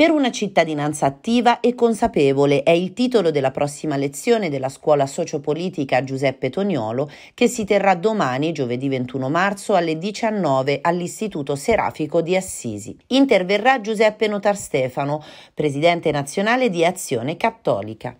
Per una cittadinanza attiva e consapevole è il titolo della prossima lezione della scuola sociopolitica Giuseppe Toniolo che si terrà domani, giovedì 21 marzo, alle 19 all'Istituto Serafico di Assisi. Interverrà Giuseppe Notar Stefano, presidente nazionale di Azione Cattolica.